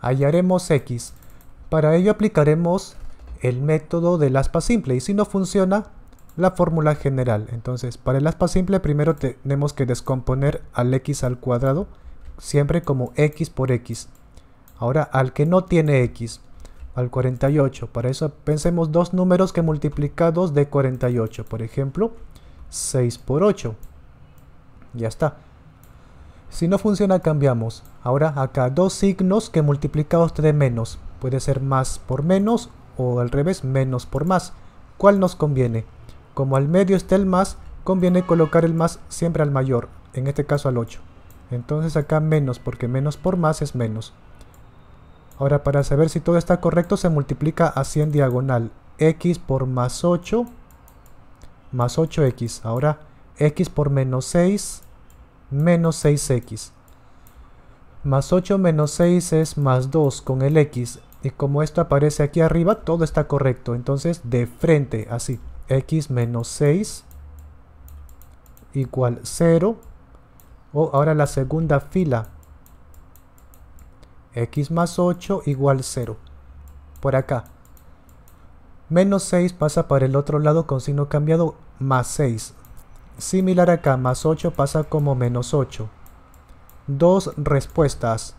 hallaremos x. Para ello aplicaremos el método del aspa simple y si no funciona, la fórmula general. Entonces, para el aspa simple primero tenemos que descomponer al x al cuadrado, siempre como x por x. Ahora, al que no tiene x, al 48. Para eso pensemos dos números que multiplicados de 48. Por ejemplo, 6 por 8. Ya está. Si no funciona cambiamos. Ahora acá dos signos que multiplicados te menos. Puede ser más por menos o al revés menos por más. ¿Cuál nos conviene? Como al medio está el más, conviene colocar el más siempre al mayor, en este caso al 8. Entonces acá menos porque menos por más es menos. Ahora para saber si todo está correcto se multiplica así en diagonal. x por más 8 más 8x. Ahora x por menos 6 menos 6x. Más 8 menos 6 es más 2 con el x. Y como esto aparece aquí arriba, todo está correcto. Entonces, de frente, así. x menos 6 igual 0. O ahora la segunda fila. x más 8 igual 0. Por acá. Menos 6 pasa para el otro lado con signo cambiado, más 6. Similar acá, más 8 pasa como menos 8. Dos respuestas.